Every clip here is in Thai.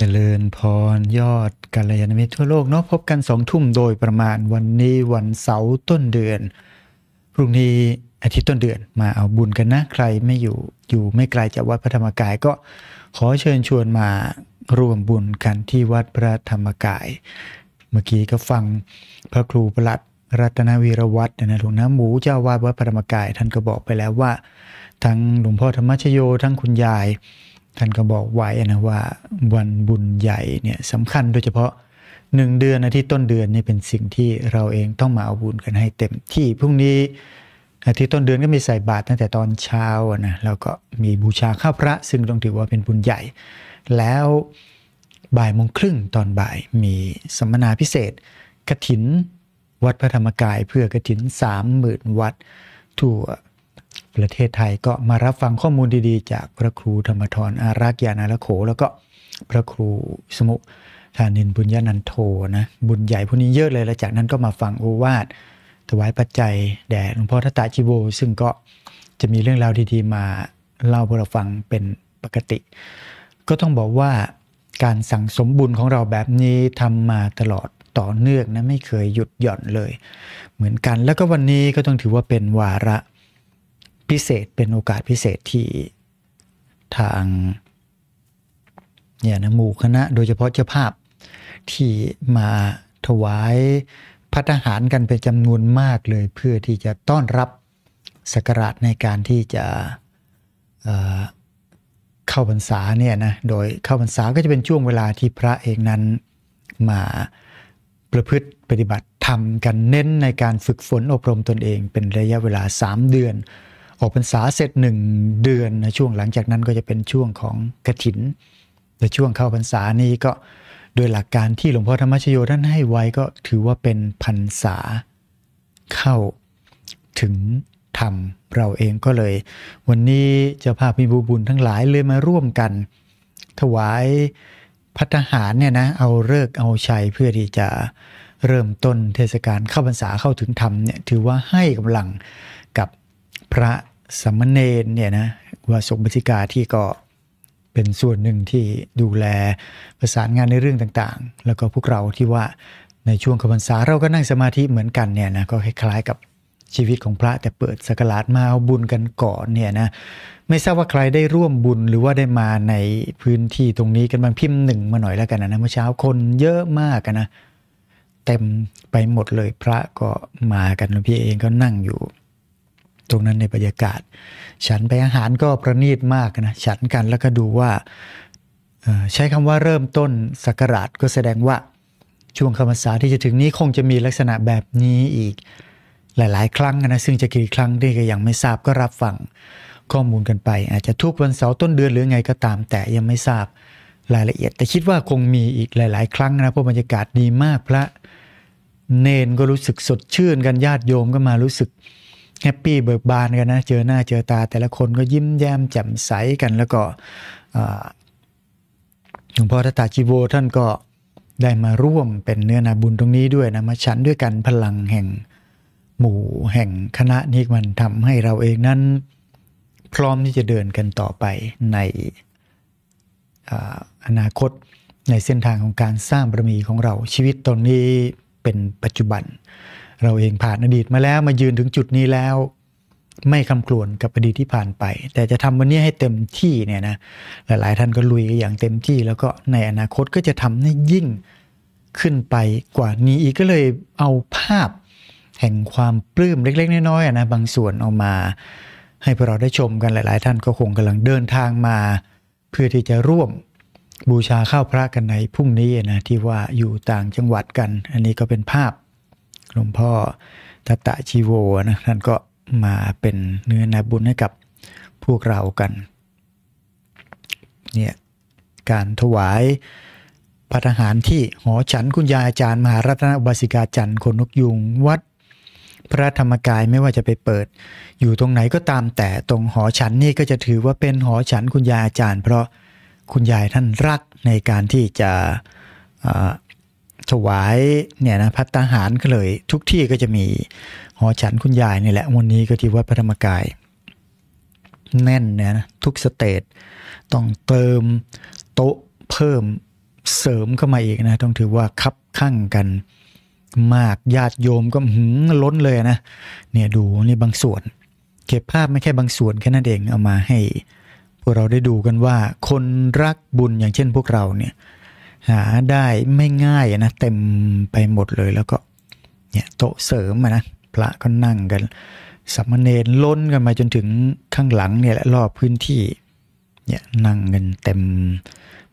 จริญพรยอดกัลยาณมิตรทั่วโลกเนาะพบกันสองทุ่มโดยประมาณวันนี้วันเสาร์ต้นเดือนพรุ่งนี้อาทิตย์ต้นเดือนมาเอาบุญกันนะ ใครไม่อยู่อยู่ไม่ไกลจากวัดพระธรรมกายก็ขอเชิญชวนมาร่วมบุญกันที่วัดพระธรรมกาย เมื่อกี้ก็ฟังพระครูประหลัดรัตนวีรวัตรนะหลวงน้ำหมูเจ้าวาดวัดพระธรรมกาย ท่านก็บอกไปแล้วว่า ทั้งหลวงพ่อธรรมชโยทั้งคุณยายท่านก็บอกไว้นะว่าวันบุญใหญ่เนี่ยสำคัญโดยเฉพาะหนึ่งเดือนอาทิตย์ต้นเดือนนี่เป็นสิ่งที่เราเองต้องมาเอาบุญกันให้เต็มที่พรุ่งนี้อาทิตย์ต้นเดือนก็มีใส่บาตรตั้งแต่ตอนเช้านะแล้วก็มีบูชาข้าพระ ซึ่งต้องถือว่าเป็นบุญใหญ่ แล้วบ่ายโมงครึ่งตอนบ่ายมีสัมมนาพิเศษกระถินวัดพระธรรมกายเพื่อกระถินสามหมื่นวัดทั่วประเทศไทยก็มารับฟังข้อมูลดี ๆ จากพระครูธรรมทรอารักยานาลโข แล้วก็พระครูสมุทานินบุญญานันโทนะ บุญใหญ่พวกนี้เยอะเลยแล้วจากนั้นก็มาฟังโอวาท ถวายปัจจัย แด่หลวงพ่อทัตตาชิโบซึ่งก็จะมีเรื่องราวดี ๆ มาเล่าพวกเราฟังเป็นปกติ ก็ต้องบอกว่า การสั่งสมบุญของเราแบบนี้ทำมาตลอดต่อเนื่องนะไม่เคยหยุดหย่อนเลย เหมือนกันแล้วก็วันนี้ก็ต้องถือว่าเป็นวาระพิเศษ เป็นโอกาสพิเศษที่ทางเนี่ยนะหมู่คณะ โดยเฉพาะเจ้าภาพที่มาถวายพัฒหารกันเป็นจำนวนมากเลยเพื่อที่จะต้อนรับสักการะในการที่จะเเข้าพรรษาเนี่ยนะ โดยเข้าพรรษาก็จะเป็นช่วงเวลาที่พระเองนั้นมาประพฤติปฏิบัติทำกันเน้นในการฝึกฝนอบรมตนเองเป็นระยะเวลา3 เดือนออกพรรษาเสร็จหนึ่งเดือนนะช่วงหลังจากนั้นก็จะเป็นช่วงของกระถิน แต่ช่วงเข้าพรรษานี้ก็ โดยหลักการที่หลวงพ่อธรรมชโยท่านให้ไว้ก็ถือว่าเป็นพรรษาเข้าถึงธรรมเราเองก็เลย วันนี้จะพาพมบู บุญทั้งหลายเลยมาร่วมกัน ถวายพัฒหารเนี่ยนะเอาเลิกเอาชัยเพื่อที่จะเริ่มต้นเทศกาลเข้าพรรษาเข้าถึงธรรมเนี่ยถือว่าให้กำลังกับพระสัมมเณรเนี่ยนะวาสกบัติกาที่ก็เป็นส่วนหนึ่งที่ดูแลประสานงานในเรื่องต่างๆ แล้วก็พวกเราที่ว่าในช่วงขบันสาเราก็นั่งสมาธิเหมือนกันเนี่ยนะก็คล้ายๆกับชีวิตของพระแต่เปิดสกราดมาเอาบุญกันก่อนเนี่ยนะไม่ทราบว่าใครได้ร่วมบุญหรือว่าได้มาในพื้นที่ตรงนี้กันบางพิมพ์หนึ่งมาหน่อยแล้วกันนะเมื่อเช้าคนเยอะมากนะเต็มไปหมดเลยพระก็มากันหลวงพี่เองก็นั่งอยู่ตรงนั้นในบรรยากาศ ฉันไปอาหารก็ประณีตมากนะ ฉันกันแล้วก็ดูว่า ใช้คำว่าเริ่มต้นสักราชก็แสดงว่าช่วงคำสาที่จะถึงนี้คงจะมีลักษณะแบบนี้อีก หลายๆ ครั้งนะซึ่งจะกี่ครั้งได้ก็ยังไม่ทราบก็รับฟัง ข้อมูลกันไป อาจจะทุกวันเสาร์ต้นเดือน หรือไงก็ตามแต่ยังไม่ทราบรายละเอียด แต่คิดว่าคงมีอีกหลายๆ ครั้งนะเพราะบรรยากาศดีมากพระเนนก็รู้สึกสดชื่น กันญาติโยมก็มารู้สึกแฮปปี้เบิกบานกันนะ เจอหน้าเจอตา แต่ละคนก็ยิ้มแย้มแจ่มใสกัน แล้วก็หลวงพ่อทตาจิโวท่านก็ได้มาร่วมเป็นเนื้อนาบุญตรงนี้ด้วยนะมาฉันด้วยกันพลังแห่งหมู่แห่งคณะนี้มันทำให้เราเองนั้น พร้อมที่จะเดินกันต่อไปในอนาคตในเส้นทางของการสร้างบารมีของเราชีวิตตอนนี้เป็นปัจจุบันเราเองผ่านอดีตมาแล้วมายืนถึงจุดนี้แล้ว ไม่คำครวญกับอดีตที่ผ่านไป แต่จะทำวันนี้ให้เต็มที่เนี่ยนะหลาย ๆท่านก็ลุยอย่างเต็มที่ แล้วก็ในอนาคตก็จะทำให้ยิ่งขึ้นไปกว่านี้อีกก็เลยเอาภาพ แห่งความปลื้มเล็ก ๆน้อยๆนะบางส่วนออกมาให้พวกเราได้ชมกันหลาย ๆท่านก็คงกำลังเดินทางมา เพื่อที่จะร่วมบูชาข้าวพระกันในพรุ่งนี้นะที่ว่าอยู่ต่างจังหวัดกันอันนี้ก็เป็นภาพหลวงพ่อทัตตะชีโวนะท่านก็มาเป็นเนื้อนาบุญให้กับพวกเรากันเนี่ยการถวายพระทหารที่หอฉันคุณยายอาจารย์มหารัตนบาสิกาจันทร์คนนกยุงวัดพระธรรมกายไม่ว่าจะไปเปิด อยู่ตรงไหนก็ตามแต่ตรงหอฉันนี่ก็จะถือว่าเป็นหอฉันคุณยายอาจารย์ เพราะคุณยายท่านรักในการที่จะถวายเนี่ยนะพัฒนาหารก็เลยทุกที่ก็จะมี หอฉันคุณยายนี่แหละ วันนี้ก็ที่วัดพระธรรมกาย แน่นเนี่ยนะทุกสเตจต้องเติม โต๊ะเพิ่มเสริมเข้ามาอีกนะ ต้องถือว่าคับข้างกันมากญาติโยมก็หืมล้นเลยนะ เนี่ย ดูนี่บางส่วน เก็บภาพไม่แค่บางส่วน แค่นั้นเองเอามาให้ พวกเราได้ดูกันว่าคนรักบุญอย่างเช่น พวกเราเนี่ยหาได้ไม่ง่ายนะ เต็มไปหมดเลยแล้วก็เนี่ยโต๊ะเสริมนะ พระก็นั่งกันสัมเนรล้นกันมาจนถึงข้างหลังเนี่ยและรอบพื้นที่เนี่ยนั่งกัน เต็ม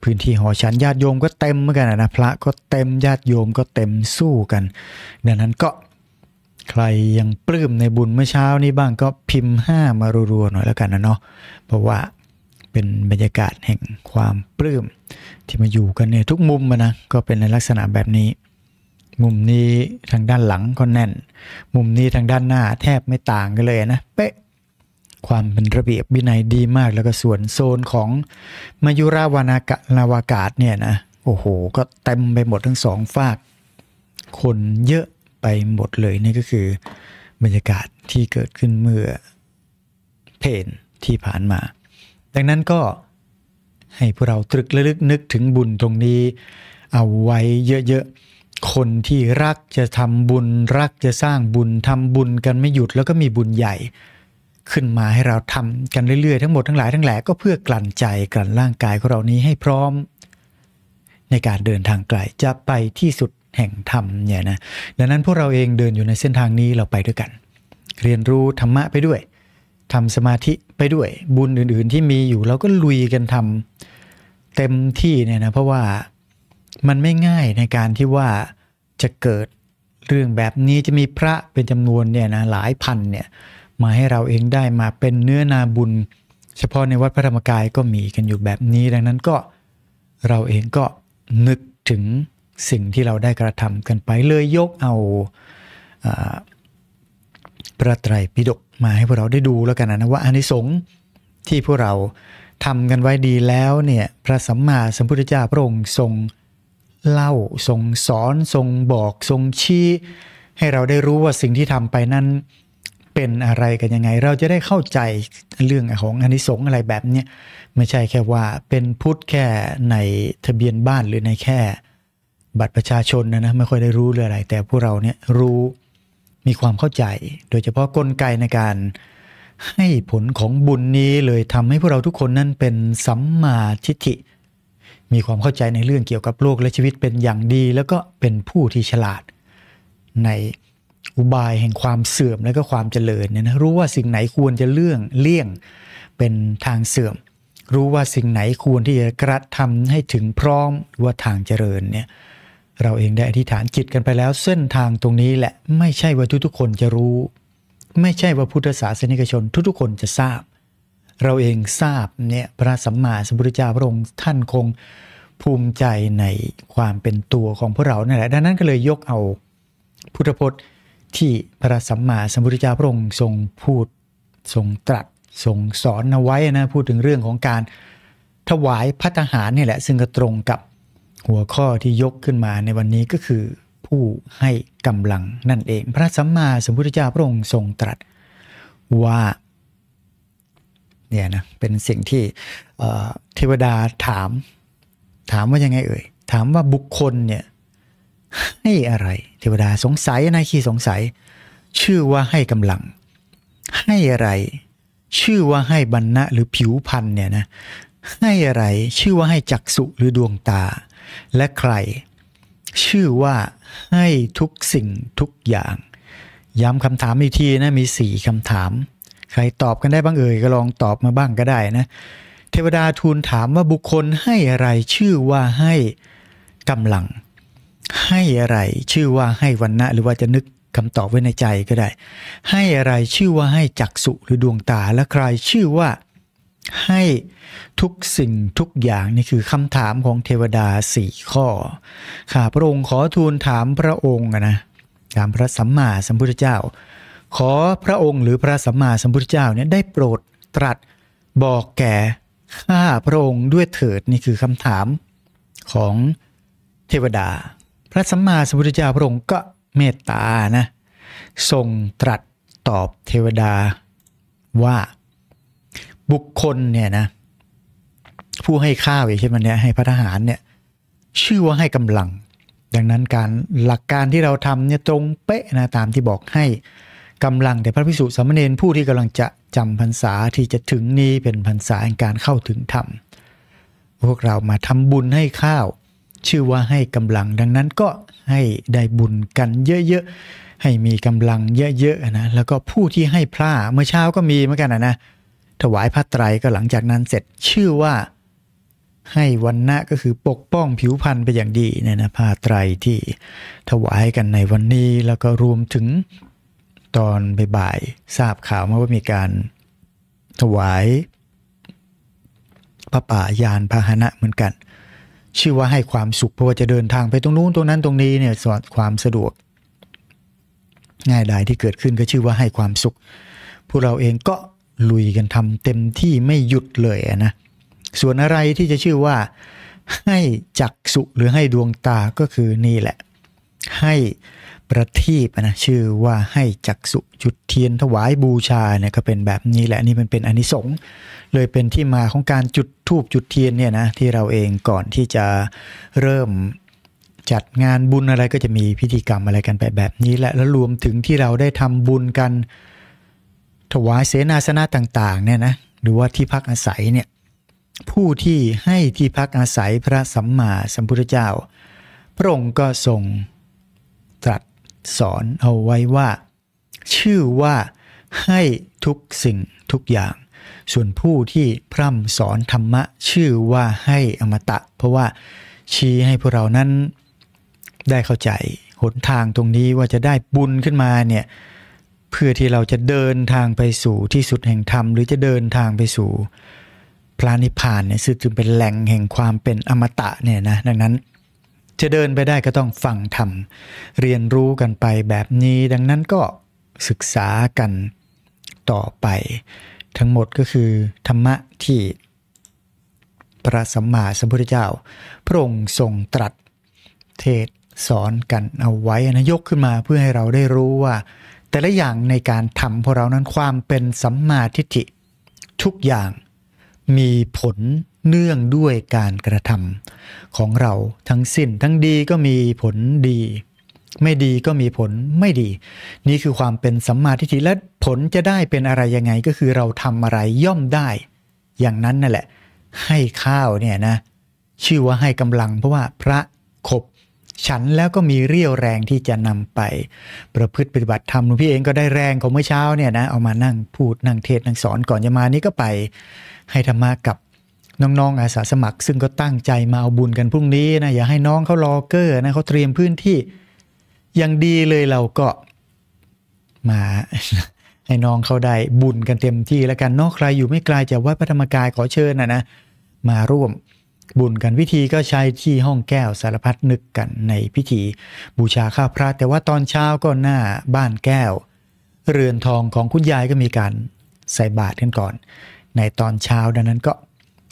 พื้นที่หอฉันญาติโยมก็เต็มเหมือนกันนะ พระก็เต็มญาติโยมก็เต็มสู้กัน ดังนั้นก็ใครยังปลื้มในบุญเมื่อเช้านี้บ้างก็พิมพ์ห้ามารัวๆหน่อยแล้วกันนะเนาะเพราะว่าเป็นบรรยากาศแห่งความปลื้มที่มาอยู่กันในทุกมุมนะก็เป็นในลักษณะแบบนี้มุมนี้ทางด้านหลังก็แน่น มุมนี้ทางด้านหน้าแทบไม่ต่างกันเลยนะเป๊ะ ความเป็นระเบียบวินัยดีมาก แล้วก็ส่วนโซนของมายุราวานากะนาวากาศเนี่ยนะโอ้โห ก็เต็มไปหมดทั้งสองฝาก คนเยอะไปหมดเลยนี่ก็คือบรรยากาศที่เกิดขึ้นเมื่อเพนที่ผ่านมาดังนั้นก็ให้พวกเราตรึกระลึกนึกถึงบุญตรงนี้ เอาไว้เยอะๆ คนที่รักจะทำบุญรักจะสร้างบุญทำบุญกันไม่หยุดแล้วก็มีบุญใหญ่ ขึ้นมาให้เราทำกันเรื่อยๆ ทั้งหมดทั้งหลายทั้งแหล่ก็เพื่อกลั่นใจกลั่นร่างกายของเรานี้ให้พร้อม ในการเดินทางไกลจะไปที่สุดแห่งธรรมเนี่ยนะดังนั้นพวกเราเองเดินอยู่ในเส้นทางนี้เราไปด้วยกัน เรียนรู้ธรรมะไปด้วยทำสมาธิไปด้วยบุญอื่นๆ ที่มีอยู่เราก็ลุยกันทำเต็มที่เนี่ยนะเพราะว่ามันไม่ง่ายในการที่ว่าจะเกิดเรื่องแบบนี้จะมีพระเป็นจำนวนเนี่ยนะหลายพันเนี่ยมาให้เราเองได้มาเป็นเนื้อนาบุญ เฉพาะในวัดพระธรรมกายก็มีกันอยู่แบบนี้ ดังนั้นก็เราเองก็นึกถึงสิ่งที่เราได้กระทำกันไปเลย ยกเอาประไตรปิฎกมาให้พวกเราได้ดูแล้วกันนะว่าอานิสงส์ที่พวกเราทำกันไว้ดีแล้วเนี่ยพระสัมมาสัมพุทธเจ้าพระองค์ทรงเล่าทรงสอน ทรงบอกทรงชี้ ให้เราได้รู้ว่าสิ่งที่ทำไปนั้นเป็นอะไรกันยังไง เราจะได้เข้าใจเรื่องของอนิสงส์อะไรแบบนี้ไม่ใช่แค่ว่าเป็นพุทธแค่ในทะเบียนบ้านหรือในแค่ บัตรประชาชนนะนะไม่ค่อยได้รู้เรื่องอะไรแต่พวกเราเนี่ยรู้มีความเข้าใจโดยเฉพาะกลไกในการ ให้ผลของบุญนี้เลยทำให้พวกเราทุกคนนั้นเป็นสัมมาทิฏฐิมีความเข้าใจในเรื่องเกี่ยวกับโลกและชีวิตเป็นอย่างดี แล้วก็เป็นผู้ที่ฉลาด ในอุบายแห่งความเสื่อมและก็ความเจริญเนี่ยนะรู้ว่าสิ่งไหนควรจะเลื่องเลี่ยงเป็นทางเสื่อม รู้ว่าสิ่งไหนควรที่จะกระทำให้ถึงพร้อมว่าทางเจริญเนี่ยเราเองได้อธิษฐานจิตกันไปแล้ว เส้นทางตรงนี้แหละไม่ใช่ว่าทุกๆคนจะรู้ ไม่ใช่ว่าพุทธศาสนิกชนทุกๆคนจะทราบ เราเองทราบเนี่ยพระสัมมาสัมพุทธเจ้าพระองค์ ท่านคงภูมิใจในความเป็นตัวของพวกเราเนี่ยแหละดังนั้นก็เลยยกเอาพุทธพจน์ที่พระสัมมาสัมพุทธเจ้าพระองค์ ทรงพูดทรงตรัสทรงสอนเอาไว้นะพูดถึงเรื่องของการถวายพัฒหารนี่แหละซึ่งก็ตรงกับหัวข้อที่ยกขึ้นมาในวันนี้ก็คือผู้ให้กำลังนั่นเอง พระสัมมาสัมพุทธเจ้าพระองค์ทรงตรัสว่า เนี่ยนะเป็นสิ่งที่เทวดาถามถามว่ายังไงเอ่ยถามว่าบุคคลเนี่ย ให้อะไร เทวดาสงสัยนายขี้สงสัย ชื่อว่าให้กำลัง ให้อะไรชื่อว่าให้บรรณะหรือผิวพันธ์เนี่ยนะให้อะไรชื่อว่าให้จักษุหรือดวงตาและใคร ชื่อว่าให้ทุกสิ่งทุกอย่างย้ำคำถามอีกทีนะมีสี่คำถาม ใครตอบกันได้บ้างเอ่ยก็ลองตอบมาบ้างก็ได้นะ เทวดาทูลถามว่าบุคคลให้อะไรชื่อว่าให้กำลัง ให้อะไร ชื่อว่าให้วันนะหรือว่าจะนึกคำตอบไว้ในใจก็ได้ ให้อะไรชื่อว่าให้จักสุหรือดวงตาและใครชื่อว่าให้ทุกสิ่งทุกอย่างนี่คือคำถามของเทวดาสี่ข้อข้าพระองค์ขอทูลถามพระองค์นะถามพระสัมมาสัมพุทธเจ้า ขอพระองค์หรือพระสัมมาสัมพุทธเจ้าเนี่ยได้โปรดตรัสบอกแก่ข้าพระองค์ด้วยเถิดนี่คือคำถามของเทวดา พระสัมมาสัมพุทธเจ้าพระองค์ก็เมตตานะทรงตรัสตอบเทวดาว่าบุคคลเนี่ยนะผู้ให้ข้าวใช่ไหมเนี่ยให้พระทหารเนี่ยชื่อว่าให้กำลัง ดังนั้นการหลักการที่เราทำเนี่ยตรงเป๊ะนะตามที่บอกให้กำลังแต่พระพิสุสามเณรผู้ที่กำลังจะจำพรรษาที่จะถึงนี้เป็นพรรษาแห่งการเข้าถึงธรรมพวกเรามาทำบุญให้ข้าวชื่อว่าให้กำลังดังนั้นก็ให้ได้บุญกันเยอะๆให้มีกำลังเยอะๆนะแล้วก็ผู้ที่ให้พระเมื่อเช้าก็มีเหมือนกันนะถวายพระไตรก็หลังจากนั้นเสร็จชื่อว่าให้วันนะก็คือปกป้องผิวพรรณไปอย่างดีเนี่ยนะผ้าไตรที่ถวายกันในวันนี้แล้วก็รวมถึงตอนบ่ายๆทราบข่าวมาว่ามีการถวายพระป่ายานพาหนะเหมือนกัน ชื่อว่าให้ความสุขเพราะว่าจะเดินทางไปตรงนู้นตรงนั้นตรงนี้เนี่ยสอดความสะดวก ง่ายดายที่เกิดขึ้นก็ชื่อว่าให้ความสุขพวกเราเองก็ลุยกันทำเต็มที่ไม่หยุดเลยนะ ส่วนอะไรที่จะชื่อว่าให้จักสุหรือให้ดวงตาก็คือนี่แหละ ให้ประทีปนะชื่อว่าให้จักสุ จุดเทียนถวายบูชาเนี่ยก็เป็นแบบนี้แหละนี่มันเป็นอนิสงส์เลยเป็นที่มาของการจุดทูบจุดเทียนเนี่ยนะที่เราเองก่อนที่จะเริ่มจัดงานบุญอะไรก็จะมีพิธีกรรมอะไรกันไปแบบนี้แหละแล้วรวมถึงที่เราได้ทำบุญกันถวายเสนาสนะต่างๆเนี่ยนะ หรือว่าที่พักอาศัยเนี่ยผู้ที่ให้ที่พักอาศัยพระสัมมาสัมพุทธเจ้า พระองค์ก็ทรงตรัสสอนเอาไว้ว่า ชื่อว่าให้ทุกสิ่งทุกอย่าง ส่วนผู้ที่พร่ำสอนธรรมะชื่อว่าให้อมตะ เพราะว่าชี้ให้พวกเรานั้นได้เข้าใจหนทางตรงนี้ว่าจะได้บุญขึ้นมาเนี่ยเพื่อที่เราจะเดินทางไปสู่ที่สุดแห่งธรรมหรือจะเดินทางไปสู่พระนิพพานเนี่ยซึ่งจึงเป็นแหล่งแห่งความเป็นอมตะเนี่ยนะ ดังนั้น จะเดินไปได้ก็ต้องฟังธรรม เรียนรู้กันไปแบบนี้ ดังนั้นก็ศึกษากันต่อไป ทั้งหมดก็คือธรรมะที่ พระสัมมาสัมพุทธเจ้า พระองค์ทรงตรัสเทศสอนกันเอาไว้นะยกขึ้นมาเพื่อให้เราได้รู้ว่าแต่ละอย่างในการทำของเรานั้นความเป็นสัมมาทิฏฐิ ทุกอย่าง มีผลเนื่องด้วยการกระทำของเราทั้งสิ้น ทั้งดีก็มีผลดี ไม่ดีก็มีผลไม่ดี นี่คือความเป็นสัมมาทิฏฐิและผลจะได้เป็นอะไรยังไง ก็คือเราทำอะไรย่อมได้ อย่างนั้นนั่นแหละ ให้ข้าวเนี่ยนะชื่อว่าให้กำลังเพราะว่าพระขบฉันแล้วก็มีเรี่ยวแรงที่จะนำไป ประพฤติปฏิบัติธรรมหลวงพี่เองก็ได้แรงของเมื่อเช้าเนี่ยนะเอามานั่งพูดนั่งเทศนั่งสอนก่อนจะมานี่ก็ไปให้ธรรมะกับน้องๆอาสาสมัคร ซึ่งก็ตั้งใจมาเอาบุญกัน พรุ่งนี้นะ อย่าให้น้องเขารอเกอร์นะเขาเตรียมพื้นที่อย่างดีเลยเราก็มาให้น้องเขาได้บุญกันเต็มที่แล้วกันนอกใครอยู่ไม่ไกลจากวัดพระธรรมกายขอเชิญนะนะมาร่วมบุญกันวิธีก็ใช้ที่ห้องแก้ว สารพัดนึกกันในพิธีบูชาข้าพระแต่ว่าตอนเช้าก็หน้าบ้านแก้ว เรือนทองของคุณยายก็มีการใส่บาตรกันก่อน ในตอนเช้าดังนั้นก็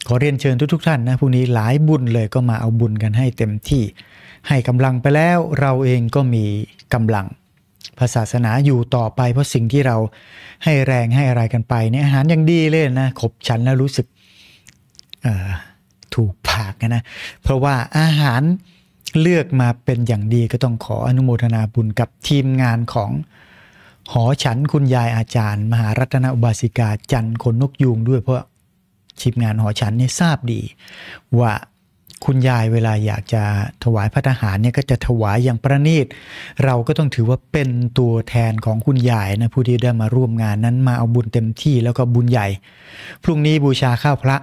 ขอเรียนเชิญทุกๆท่านนะพรุ่งนี้หลายบุญเลยก็มาเอาบุญกันให้เต็มที่ ให้กำลังไปแล้วเราเองก็มีกำลังาษาศาสนาอยู่ต่อไป เพราะสิ่งที่เราให้แรงให้อะไรกันไป เนี่ยอาหารยังดีเลยนะขบฉันแล้วรู้สึกถูกปากนะ เพราะว่าอาหารเลือกมาเป็นอย่างดีก็ต้องขออนุโมทนาบุญกับทีมงานของหอฉัน คุณยายอาจารย์ มหารัตนอุบาสิกาจันคนนกยูงด้วยเพราะทีมงานหอฉันนี่ทราบดี ว่าคุณยายเวลาอยากจะถวายพระทหารเนี่ยก็จะถวายอย่างประณีตเราก็ต้องถือว่าเป็นตัวแทนของคุณยายนะผู้ที่ได้มาร่วมงานนั้นมาเอาบุญเต็มที่แล้วก็บุญใหญ่พรุ่งนี้บูชาข้าวพระ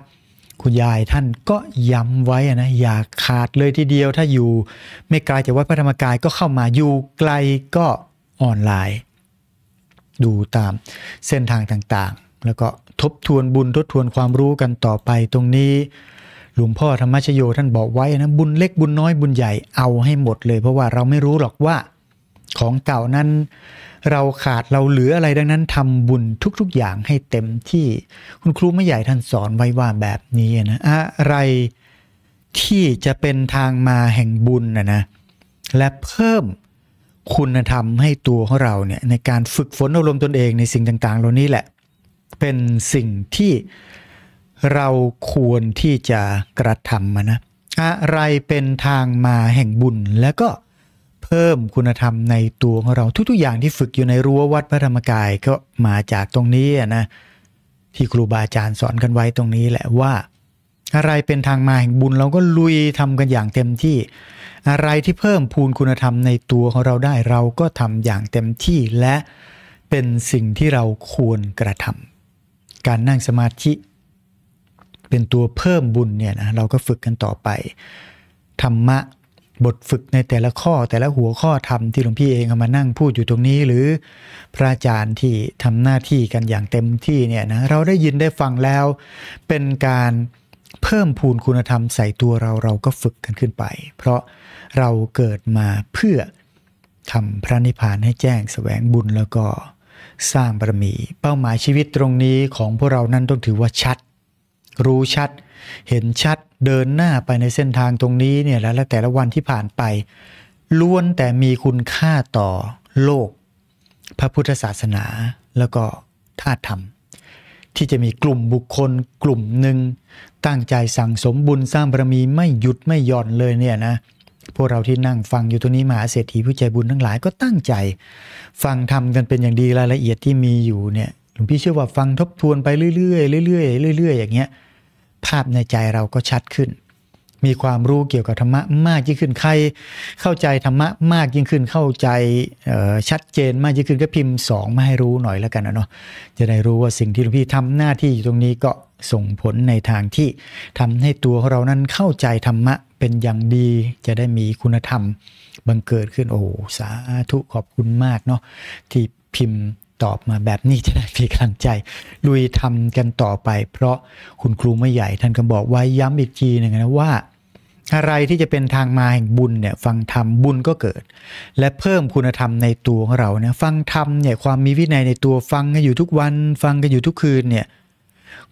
คุณยายท่านก็ย้ำไว้นะอย่าขาดเลยทีเดียวถ้าอยู่ไม่ไกลจากวัดพระธรรมกายก็เข้ามาอยู่ไกลก็ออนไลน์ ดูตามเส้นทางต่าง ๆ แล้วก็ทบทวนบุญทบทวนความรู้กันต่อไปตรงนี้ หลวงพ่อธรรมชโยท่านบอกไว้นะบุญเล็กบุญน้อยบุญใหญ่เอาให้หมดเลย เพราะว่าเราไม่รู้หรอกว่าของเก่านั้นเราขาดเราเหลืออะไรดังนั้นทำบุญทุก ๆ อย่างให้เต็มที่คุณครูไม่ใหญ่ท่านสอนไว้ว่าแบบนี้นะ อะไรที่จะเป็นทางมาแห่งบุญนะนะและเพิ่มคุณธรรมให้ตัวของเราเนี่ยในการฝึกฝนอบรมตนเองในสิ่งต่างๆ เหล่านี้แหละเป็นสิ่งที่เราควรที่จะกระทำนะอะไรเป็นทางมาแห่งบุญแล้วก็พิ่มคุณธรรมในตัวของเราทุกๆอย่างที่ฝึกอยู่ในรั้ววัดพระธรรมกายก็มาจากตรงนี้นะที่ครูบาอาจารย์สอนกันไว้ตรงนี้แหละว่า อะไรเป็นทางมาแห่งบุญเราก็ลุยทำกันอย่างเต็มที่ อะไรที่เพิ่มพูนคุณธรรมในตัวของเราได้เราก็ทำอย่างเต็มที่และเป็นสิ่งที่เราควรกระทำ การนั่งสมาธิเป็นตัวเพิ่มบุญเนี่ยนะเราก็ฝึกกันต่อไปธรรมะบทฝึกในแต่ละข้อ แต่ละหัวข้อธรรมที่หลวงพี่เองเามานั่งพูดอยู่ตรงนี้หรือพระอาจารย์ที่ทำหน้าที่กันอย่างเต็มที่เนี่ยนะ เราได้ยินได้ฟังแล้ว เป็นการเพิ่มพูนคุณธรรมใส่ตัวเรา เราก็ฝึกกันขึ้นไป เพราะเราเกิดมาเพื่อทำพระนิพพานให้แจ้งสแสวงบุญแล้วก็สร้างบารมี เป้าหมายชีวิตตรงนี้ของพวกเรานั้นต้องถือว่าชัด รู้ชัดเห็นชัดเดินหน้าไปในเส้นทางตรงนี้เนี่ยและแต่ละวันที่ผ่านไป ล้วนแต่มีคุณค่าต่อโลก พระพุทธศาสนาแล้วก็ธาตุธรรม ที่จะมีกลุ่มบุคคลกลุ่มหนึ่ง ตั้งใจสั่งสมบุญสร้างบารมีไม่หยุดไม่หย่อนเลยเนี่ยนะพวกเราที่นั่งฟังอยู่ตรงนี้มหาเศรษฐีผู้ใจบุญทั้งหลายก็ตั้งใจ ฟังทำกันเป็นอย่างดีรายละเอียดที่มีอยู่เนี่ยหลวงพี่เชื่อว่าฟังทบทวนไปเรื่อยๆเรื่อยๆเรื่อยๆอย่างเงี้ยภาพในใจเราก็ชัดขึ้น มีความรู้เกี่ยวกับธรรมะมากยิ่งขึ้นใคร เข้าใจธรรมะมากยิ่งขึ้น เข้าใจชัดเจนมากยิ่งขึ้นก็พิมพ์สองมาให้รู้หน่อยแล้วกันนะเนาะ จะได้รู้ว่าสิ่งที่หลวงพี่ทำหน้าที่อยู่ตรงนี้ก็ส่งผลในทางที่ทำให้ตัวเรานั้นเข้าใจธรรมะเป็นอย่างดี จะได้มีคุณธรรม บังเกิดขึ้น โอ้ สาธุขอบคุณมากเนาะที่พิมพ์ตอบมาแบบนี้จะได้มีกำลังใจลุยทำกันต่อไป เพราะคุณครูไม่ใหญ่ท่านก็บอกไว้ย้ำอีกทีหนึ่งนะว่า อะไรที่จะเป็นทางมาแห่งบุญเนี่ยฟังธรรมบุญก็เกิด และเพิ่มคุณธรรมในตัวของเราเนี่ยฟังธรรมเนี่ยความมีวินัยในตัวฟังกันอยู่ทุกวัน ฟังกันอยู่ทุกคืนเนี่ย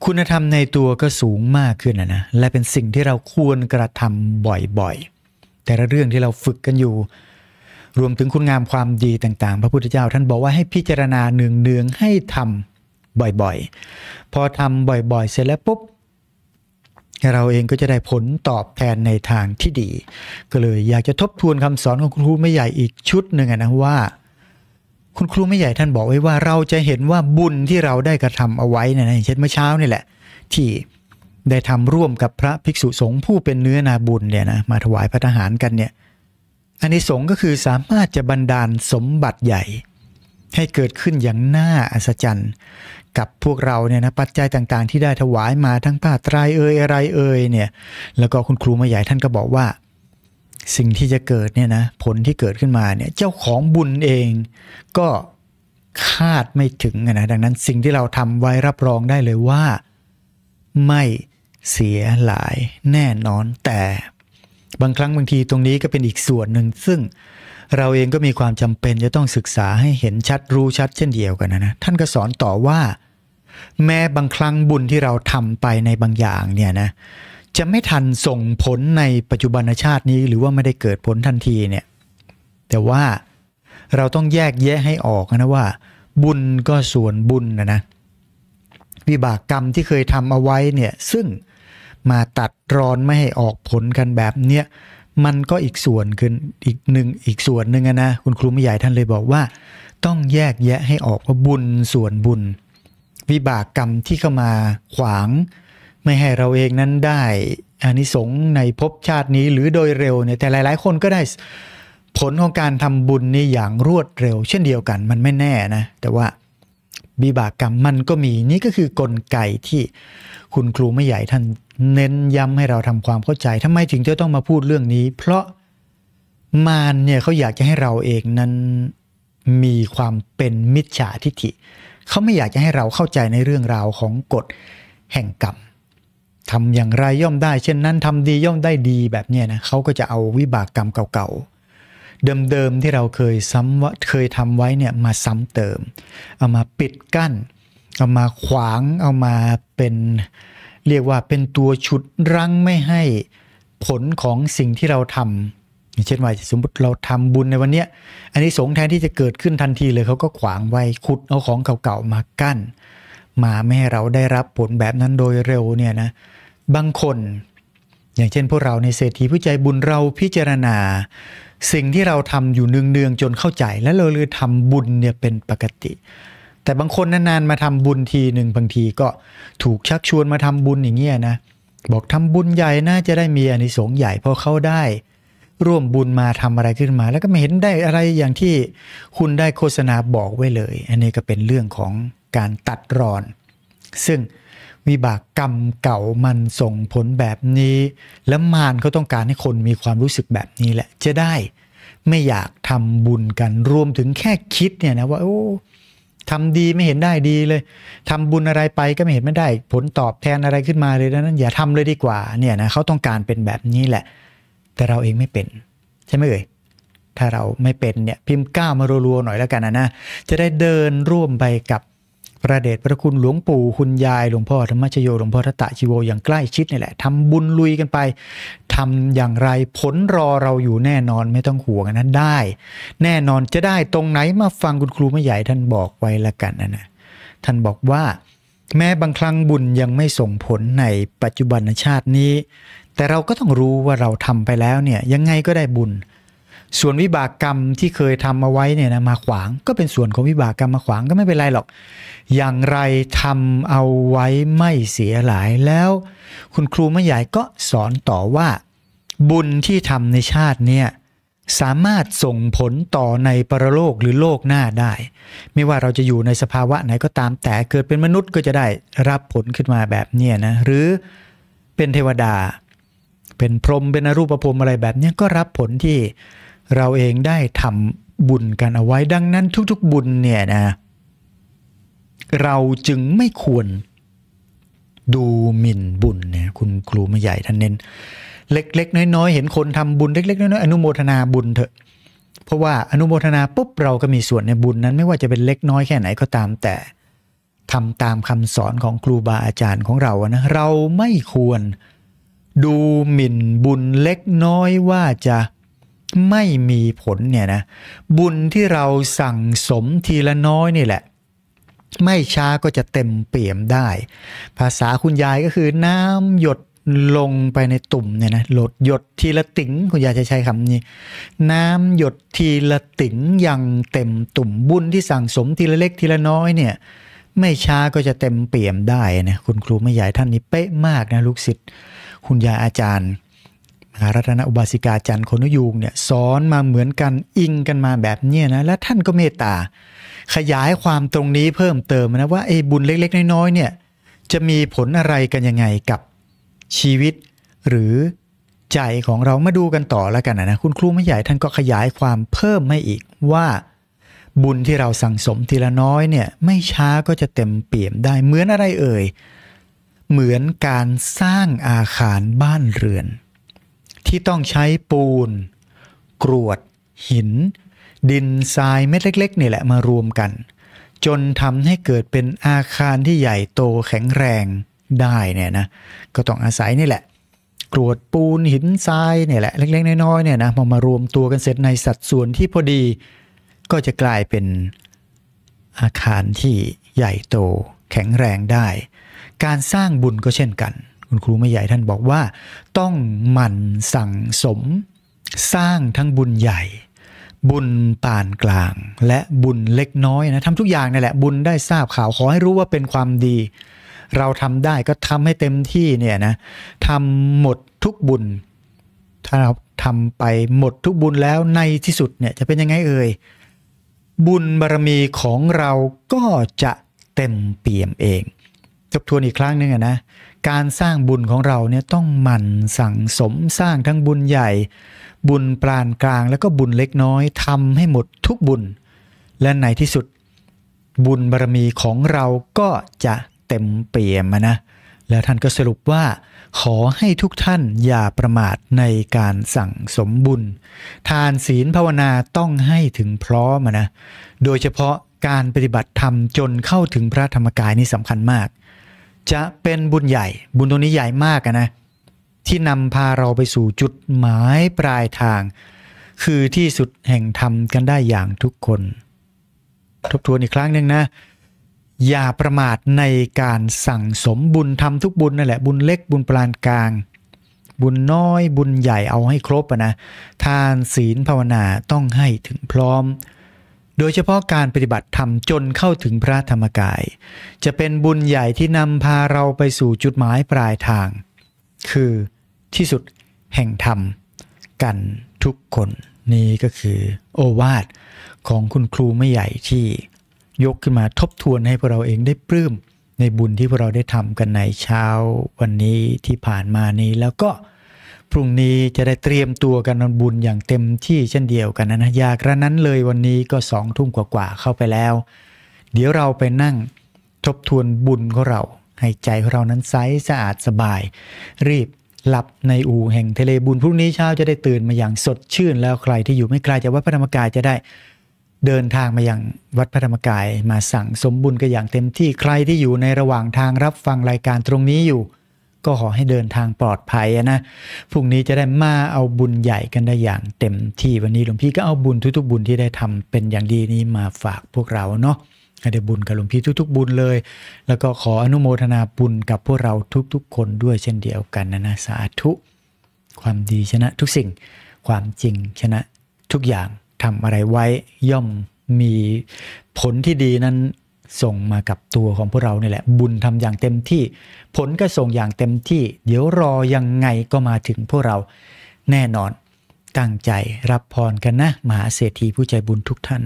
คุณธรรมในตัวก็สูงมากขึ้นนะนะและเป็นสิ่งที่เราควรกระทำบ่อยๆแต่ละเรื่องที่เราฝึกกันอยู่รวมถึงคุณงามความดีต่างๆ พระพุทธเจ้าท่านบอกว่าให้พิจารณาเนืองๆ ให้ทำบ่อยๆ พอทำบ่อยๆ เสร็จแล้วปุ๊บ เราเองก็จะได้ผลตอบแทนในทางที่ดี ก็เลยอยากจะทบทวนคำสอนของคุณครูไม่ใหญ่อีกชุดหนึ่งนะว่า คุณครูไม่ใหญ่ท่านบอกไว้ว่าเราจะเห็นว่าบุญที่เราได้กระทำเอาไว้นี่ยนะเช่นเมื่อเช้านี่แหละที่ได้ทำร่วมกับพระภิกษุสงฆ์ผู้เป็นเนื้อนาบุญเนี่ยนะมาถวายพระทหารกันเนี่ยอันนี้สงก็คือสามารถจะบันดาลสมบัติใหญ่ ให้เกิดขึ้นอย่างน่าอัศจรรย์ กับพวกเราเนี่ยนะปัจจัยต่างๆที่ได้ถวายมาทั้งผ้าตรายเอ่ยอะไรเอ่ยเนี่ยแล้วก็คุณครูมาใหญ่ท่านก็บอกว่า สิ่งที่จะเกิดเนี่ยนะผลที่เกิดขึ้นมาเนี่ยเจ้าของบุญเองก็คาดไม่ถึงนะดังนั้นสิ่งที่เราทำไว้รับรองได้เลยว่า ไม่เสียหลายแน่นอนแต่บางครั้งบางทีตรงนี้ก็เป็นอีกส่วนหนึ่ง ซึ่งเราเองก็มีความจำเป็นจะต้องศึกษาให้เห็นชัดรู้ชัดเช่นเดียวกันนะนะท่านก็สอนต่อว่า แม้บางครั้งบุญที่เราทำไปในบางอย่างเนี่ยนะจะไม่ทันส่งผลในปัจจุบันชาตินี้หรือว่าไม่ได้เกิดผลทันทีเนี่ยแต่ว่าเราต้องแยกแยะให้ออกนะว่า บุญก็ส่วนบุญนะนะวิบากกรรมที่เคยทำเอาไว้เนี่ยซึ่งมาตัดรอนไม่ให้ออกผลกันแบบเนี้ยมันก็อีกส่วนขึ้นอีกหนึ่งอีกส่วนหนึ่งนะคุณครูไม่ใหญ่ท่านเลยบอกว่า ต้องแยกแยะให้ออกว่าบุญส่วนบุญ วิบากกรรมที่เข้ามาขวาง ไม่ให้เราเองนั้นได้อานิสงส์ในภพชาตินี้หรือโดยเร็วเนี่ยแต่หลาย ๆ คนก็ได้ผลของการทำบุญนี่อย่างรวดเร็ว เช่นเดียวกันมันไม่แน่นะ แต่ว่าบิบากกรรมมันก็มีนี่ก็คือกลไกที่คุณครูไม่ใหญ่ท่านเน้นย้ำให้เราทำความเข้าใจทำไมถึงจะต้องมาพูดเรื่องนี้ เพราะมารเนี่ยเขาอยากจะให้เราเองนั้นมีความเป็นมิจฉาทิฐิเขาไม่อยากจะให้เราเข้าใจในเรื่องราวของกฎแห่งกรรมทำอย่างไรย่อมได้ เช่นนั้นทำดีย่อมได้ดีแบบนี้นะเขาก็จะเอาวิบากกรรมเก่าๆเดิมๆ ที่เราเคยซ้ำเคยทำไว้เนี่ยมาซ้ำเติม เอามาปิดกั้นเอามาขวางเอามาเป็นเรียกว่าเป็นตัวชุดรั้งไม่ให้ผลของสิ่งที่เราทำอย่างเช่นว่าสมมติเราทำบุญในวันเนี้ยอันนี้สงแทนที่จะเกิดขึ้นทันทีเลยเขาก็ขวางไว้ขุดเอาของเก่าๆมากั้น มาไม่ให้เราได้รับผลแบบนั้นโดยเร็วเนี่ยนะบางคนอย่างเช่นพวกเราในเศรษฐีผู้ใจบุญเราพิจารณา สิ่งที่เราทำอยู่เนืองๆจนเข้าใจแล้วเราเลยทำาบุญเนี่ยเป็นปกติ แต่บางคนนานๆมาทำบุญทีหนึ่งบางทีก็ถูกชักชวนมาทำบุญอย่างเงี้ยนะ บอกทำบุญใหญ่น่าจะได้มีอานิสงส์ใหญ่พอเข้าได้ ร่วมบุญมาทำอะไรขึ้นมา แล้วก็ไม่เห็นได้อะไรอย่างที่คุณได้โฆษณาบอกไว้เลย อันนี้ก็เป็นเรื่องของการตัดรอน ซึ่งวิบากกรรมเก่ามันส่งผลแบบนี้ แล้วมารเขาต้องการให้คนมีความรู้สึกแบบนี้แหละ จะได้ไม่อยากทำบุญกัน รวมถึงแค่คิดเนี่ยนะว่าโอ้ทำดีไม่เห็นได้ดีเลยทำบุญอะไรไปก็ไม่เห็นไม่ได้ผลตอบแทนอะไรขึ้นมาเลยดังนั้นอย่าทำเลยดีกว่าเนี่ยนะเขาต้องการเป็นแบบนี้แหละ แต่เราเองไม่เป็น ใช่ไหมเอ่ยถ้าเราไม่เป็นเนี่ยพิมพ์ก้ามารัวๆหน่อยแล้วกันนะนะจะได้เดินร่วมไปกับพระเดชพระคุณหลวงปู่คุณยายหลวงพ่อธรรมชโยหลวงพ่อทัตตะชิโวอย่างใกล้ชิดนี่แหละทำบุญลุยกันไปทำอย่างไรผลรอเราอยู่แน่นอนไม่ต้องห่วงนะได้ แน่นอนจะได้ตรงไหนมาฟังคุณครูไม่ใหญ่ท่านบอกไว้ละกันนะนะท่านบอกว่าแม้บางครั้งบุญยังไม่ส่งผลในปัจจุบันชาตินี้ แต่เราก็ต้องรู้ว่าเราทำไปแล้วเนี่ยยังไงก็ได้บุญส่วนวิบากกรรมที่เคยทำเอาไว้เนี่ยนะมาขวางก็เป็นส่วนของวิบากกรรมมาขวางก็ไม่เป็นไรหรอก อย่างไรทำเอาไว้ไม่เสียหลายแล้วคุณครูแม่ใหญ่ก็สอนต่อว่าบุญที่ทำในชาติเนี่ยสามารถส่งผลต่อในปรโลกหรือโลกหน้าได้ ไม่ว่าเราจะอยู่ในสภาวะไหนก็ตามแต่เกิดเป็นมนุษย์ก็จะได้รับผลขึ้นมาแบบนี้นะหรือเป็นเทวดา เป็นพรหมเป็นอรูปภพอะไรแบบนี้ก็รับผลที่เราเองได้ทำบุญกันเอาไว้ดังนั้น ทุกๆบุญเนี่ยนะเราจึงไม่ควร ดูหมิ่นบุญเนี่ยคุณครูไม่ใหญ่ท่านเน้น เล็กๆน้อยๆเห็นคนทำบุญเล็ก ๆน้อยๆอนุโมทนาบุญเถอะ เพราะว่าอนุโมทนาปุ๊บเราก็มีส่วนในบุญนั้นไม่ว่าจะเป็นเล็กน้อยแค่ไหนก็ตามแต่ทำตามคำสอนของครูบาอาจารย์ของเราอะนะเราไม่ควรดูหมิ่นบุญเล็กน้อยว่าจะไม่มีผลเนี่ยนะบุญที่เราสั่งสมทีละน้อยนี่แหละ ไม่ช้าก็จะเต็มเปี่ยมได้ ภาษาคุณยายก็คือน้ำหยดลงไปในตุ่มเนี่ยนะหลดหยดทีละติ๋งคุณยายจะใช้คำนี้น้ำหยดทีละติ๋งยังเต็มตุ่ม บุญที่สั่งสมทีละเล็กทีละน้อยเนี่ยไม่ช้าก็จะเต็มเปี่ยมได้นะคุณครูแม่ใหญ่ท่านนี้เป๊ะมากนะลูกศิษย์คุณยายอาจารย์รัตนอุบาสิกาจันโคนุยูงเนี่ยสอนมาเหมือนกันอิงกันมาแบบเนี้นะ และท่านก็เมตตาขยายความตรงนี้เพิ่มเติมนะ ว่าไอ้บุญเล็กๆน้อยๆเนี่ยจะมีผลอะไรกันยังไงกับชีวิตหรือใจของเรามาดูกันต่อแล้วกันนะคุณครูไม่ใหญ่ ท่านก็ขยายความเพิ่มให้อีกว่าบุญที่เราสั่งสมทีละน้อยเนี่ยไม่ช้าก็จะเต็มเปี่ยมได้เหมือนอะไรเอ่ยเหมือนการสร้างอาคารบ้านเรือนที่ต้องใช้ปูนกรวดหินดินทรายเม็ดเล็กๆนี่แหละ มารวมกัน จนทำให้เกิดเป็นอาคารที่ใหญ่โตแข็งแรงได้เนี่ยนะก็ต้องอาศัยนี่แหละ กรวดปูนหินทรายเนี่ยแหละเล็กๆ น้อยๆเนี่ยนะพอมารวมตัวกันเสร็จในสัดส่วนที่พอดี ก็จะกลายเป็นอาคารที่ใหญ่โตแข็งแรงได้ การสร้างบุญก็เช่นกันคุณครูไม่ใหญ่ท่านบอกว่าต้องหมั่น สั่งสมสร้างทั้งบุญใหญ่ บุญปานกลางและบุญเล็กน้อยนะทำทุกอย่างนี่แหละ บุญได้ทราบข่าว ขอให้รู้ว่าเป็นความดี เราทำได้ก็ทำให้เต็มที่เนี่ยนะทำหมดทุกบุญ ถ้าเราทำไปหมดทุกบุญแล้วในที่สุดเนี่ยจะเป็นยังไงเอ่ย บุญบารมีของเราก็จะเต็มเปี่ยมเองทบทวนอีกครั้งหนึ่งนะการสร้างบุญของเราเนี่ยต้องหมั่นสั่งสมสร้างทั้งบุญใหญ่ บุญปานกลางแล้วก็บุญเล็กน้อยทำให้หมดทุกบุญ และในที่สุดบุญบารมีของเราก็จะเต็มเปี่ยมนะแล้วท่านก็สรุปว่าขอให้ทุกท่านอย่าประมาทในการสั่งสมบุญ ทานศีลภาวนาต้องให้ถึงพร้อมนะ โดยเฉพาะการปฏิบัติธรรมจนเข้าถึงพระธรรมกายนี่สำคัญมากจะเป็นบุญใหญ่บุญตรงนี้ใหญ่มากนะ ที่นำพาเราไปสู่จุดหมายปลายทาง คือที่สุดแห่งธรรมกันได้อย่างทุกคน ทบทวนอีกครั้งหนึ่งนะ อย่าประมาทในการสั่งสมบุญทำทุกบุญนั่นแหละ บุญเล็กบุญปานกลาง บุญน้อยบุญใหญ่เอาให้ครบนะ ทานศีลภาวนาต้องให้ถึงพร้อมโดยเฉพาะการปฏิบัติธรรมจนเข้าถึงพระธรรมกาย จะเป็นบุญใหญ่ที่นำพาเราไปสู่จุดหมายปลายทาง คือที่สุดแห่งธรรมกันทุกคนนี่ก็คือโอวาทของคุณครูไม่ใหญ่ที่ยกขึ้นมาทบทวนให้พวกเราเองได้ปลื้มในบุญที่พวกเราได้ทำกันในเช้าวันนี้ที่ผ่านมานี้แล้วก็พรุ่งนี้จะได้เตรียมตัวกันอนบุญอย่างเต็มที่เช่นเดียวกันนะนะอยากระนั้นเลยวันนี้ก็สองทุ่มกว่าๆเข้าไปแล้ว เดี๋ยวเราไปนั่งทบทวนบุญของเรา ให้ใจของเรานั้นใสสะอาดสบาย รีบหลับในอู่แห่งทะเลบุญพรุ่งนี้เช้าจะได้ตื่นมาอย่างสดชื่น แล้วใครที่อยู่ไม่ไกลจากวัดพระธรรมกายจะได้ เดินทางมาอย่างวัดพระธรรมกายมาสั่งสมบุญกันอย่างเต็มที่ใครที่อยู่ในระหว่างทางรับฟังรายการตรงนี้อยู่ก็ขอให้เดินทางปลอดภัยนะพรุ่งนี้จะได้มาเอาบุญใหญ่กันได้อย่างเต็มที่วันนี้หลวงพี่ก็เอาบุญทุกๆ บุญที่ได้ทำเป็นอย่างดีนี้มาฝากพวกเราเนาะได้บุญกับหลวงพี่ทุก ๆบุญเลย แล้วก็ขออนุโมทนาบุญกับพวกเราทุกๆ คนด้วยเช่นเดียวกันนะนะสาธุ ความดีชนะ ทุกสิ่ง ความจริงชนะทุกอย่างทำอะไรไว้ย่อมมีผลที่ดีนั้นส่งมากับตัวของพวกเราเนี่แหละ บุญทำอย่างเต็มที่ ผลก็ส่งอย่างเต็มที่ เดี๋ยวรอยังไงก็มาถึงพวกเรา แน่นอน ตั้งใจรับพรกันนะมหาเศรษฐีผู้ใจบุญทุกท่าน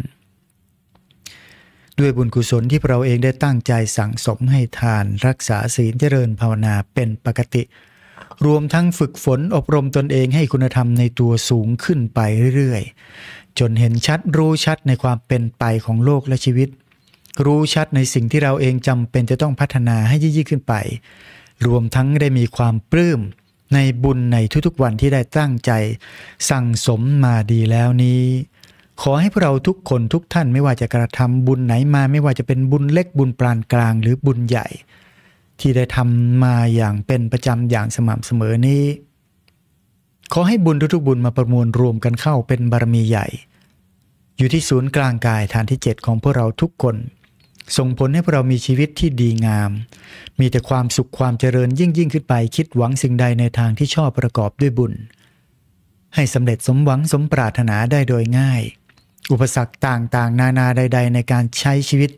ด้วยบุญกุศลที่เราเองได้ตั้งใจสั่งสมให้ทาน รักษาศีลเจริญภาวนาเป็นปกติ รวมทั้งฝึกฝนอบรมตนเองให้คุณธรรมในตัวสูงขึ้นไปเรื่อยๆ จนเห็นชัดรู้ชัดในความเป็นไปของโลกและชีวิตรู้ชัดในสิ่งที่เราเองจำเป็นจะต้องพัฒนาให้ยิ่งขึ้นไป รวมทั้งได้มีความปลื้มในบุญในทุกๆวันที่ได้ตั้งใจสั่งสมมาดีแล้วนี้ ขอให้พวกเราทุกคนทุกท่าน ไม่ว่าจะกระทำบุญไหนมาไม่ว่าจะเป็นบุญเล็กบุญปานกลางหรือบุญใหญ่ ที่ได้ทำมาอย่างเป็นประจำอย่างสม่ำเสมอนี้ ขอให้บุญทุกๆบุญมาประมวลรวมกันเข้าเป็นบารมีใหญ่ อยู่ที่ศูนย์กลางกายฐานที่ 7 ของพวกเราทุกคนส่งผลให้พวกเรามีชีวิตที่ดีงาม มีแต่ความสุขความเจริญยิ่งยิ่งขึ้นไป คิดหวังสิ่งใดในทางที่ชอบประกอบด้วยบุญ ให้สำเร็จสมหวังสมปรารถนาได้โดยง่าย อุปสรรคต่างๆ นานาใด ๆในการใช้ชีวิต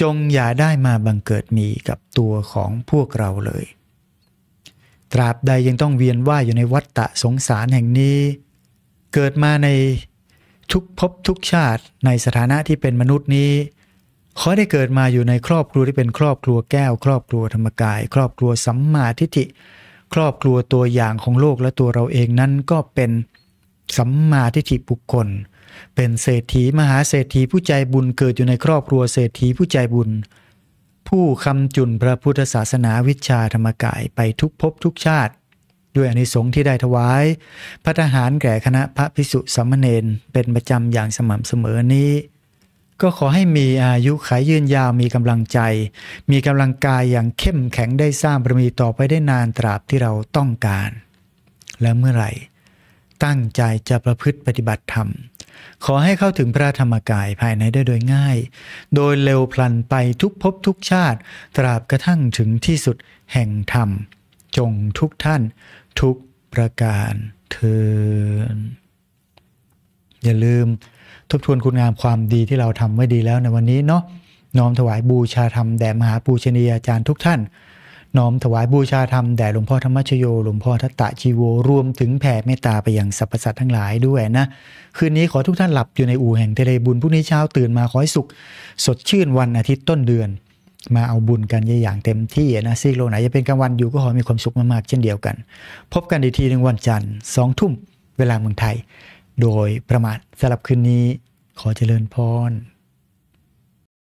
จงอย่าได้มาบังเกิดมีกับตัวของพวกเราเลย ตราบใดยังต้องเวียนว่ายอยู่ในวัฏฏะสงสารแห่งนี้ เกิดมาในทุกภพทุกชาติในสถานะที่เป็นมนุษย์นี้ขอได้เกิดมาอยู่ในครอบครัวที่เป็นครอบครัวแก้ว ครอบครัวธรรมกาย ครอบครัวสัมมาทิฏฐิครอบครัวตัวอย่างของโลกและตัวเราเองนั้นก็เป็นสัมมาทิฏฐิบุคคล เป็นเศรษฐีมหาเศรษฐีผู้ใจบุญ เกิดอยู่ในครอบครัวเศรษฐีผู้ใจบุญ ผู้คำจุนพระพุทธศาสนาวิชาธรรมกาย ไปทุกภพทุกชาติ ด้วยอนิสงส์ที่ได้ถวายพระทหารแก่คณะพระพิสุสัมมเนนเป็นประจำอย่างสม่ำเสมอนี้ก็ขอให้มีอายุขายยืนยาวมีกำลังใจ มีกำลังกายอย่างเข้มแข็งได้สร้างบารมี ต่อไปได้นานตราบที่เราต้องการ และเมื่อไหร่ ตั้งใจจะประพฤติปฏิบัติธรรม ขอให้เข้าถึงพระธรรมกายภายในได้โดยง่าย โดยเร็วพลันไปทุกภพทุกชาติ ตราบกระทั่งถึงที่สุดแห่งธรรม จงทุกท่านทุกประการเทินอย่าลืมทบทวนคุณงามความดีที่เราทำไว้ดีแล้วในวันนี้เนาะน้อมถวายบูชาธรรมแด่มหาปูชนียาจารย์ทุกท่านน้อมถวายบูชาธรรมแด่หลวงพ่อธรรมชโยหลวงพ่อทัตตะชีโวรวมถึงแผ่เมตตาไปยังสรรพสัตว์ทั้งหลายด้วยนะ คืนนี้ขอทุกท่านหลับอยู่ในอู่แห่งเทเลบุญพรุ่งนี้เช้าตื่นมาขอให้สุขสดชื่นวันอาทิตย์ต้นเดือน มาเอาบุญกันอย่างเต็มที่นะซีโลไหนจะเป็นกลางวันอยู่ก็ขอมีความสุขมากๆเช่นเดียวกัน พบกันอีกทีหนึ่งวันจันทร์สองทุ่มเวลาเมืองไทยโดยประมาทสำหรับคืนนี้ขอเจริญพร